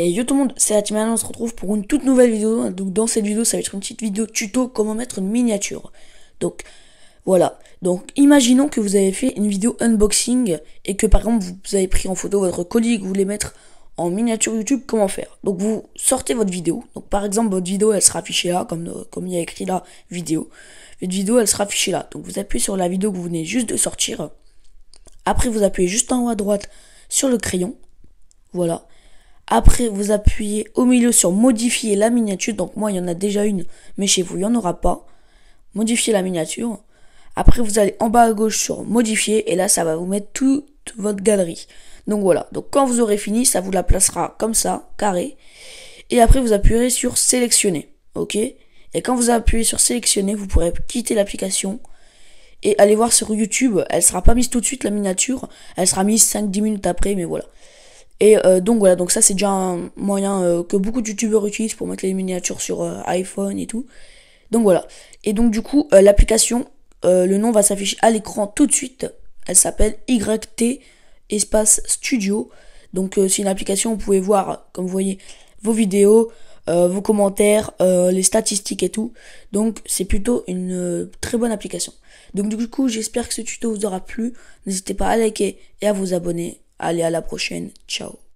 Et yo tout le monde, c'est Atiman, on se retrouve pour une toute nouvelle vidéo. Donc dans cette vidéo, ça va être une petite vidéo tuto comment mettre une miniature. Donc voilà. Donc imaginons que vous avez fait une vidéo unboxing et que par exemple vous avez pris en photo votre colis que vous voulez mettre en miniature YouTube, comment faire Donc vous sortez votre vidéo. Donc par exemple votre vidéo elle sera affichée là, comme, euh, comme il y a écrit là, vidéo. Votre vidéo elle sera affichée là. Donc vous appuyez sur la vidéo que vous venez juste de sortir. Après vous appuyez juste en haut à droite sur le crayon. Voilà. Après, vous appuyez au milieu sur modifier la miniature. Donc moi, il y en a déjà une, mais chez vous, il n'y en aura pas. Modifier la miniature. Après, vous allez en bas à gauche sur modifier et là, ça va vous mettre toute votre galerie. Donc voilà. Donc quand vous aurez fini, ça vous la placera comme ça, carré. Et après, vous appuierez sur sélectionner. OK Et quand vous appuyez sur sélectionner, vous pourrez quitter l'application et aller voir sur YouTube. Elle sera pas mise tout de suite la miniature. Elle sera mise 5-10 minutes après, mais voilà. Et euh, donc voilà, donc ça c'est déjà un moyen euh, que beaucoup de youtubeurs utilisent pour mettre les miniatures sur euh, iPhone et tout. Donc voilà. Et donc du coup, l'application, le nom va s'afficher à l'écran tout de suite. Elle s'appelle YT Espace Studio. Donc c'est une application où vous pouvez voir, comme vous voyez, vos vidéos, vos commentaires, les statistiques et tout. Donc c'est plutôt une très bonne application. Donc du coup, j'espère que ce tuto vous aura plu. N'hésitez pas à liker et à vous abonner. Allez, à la prochaine. Ciao.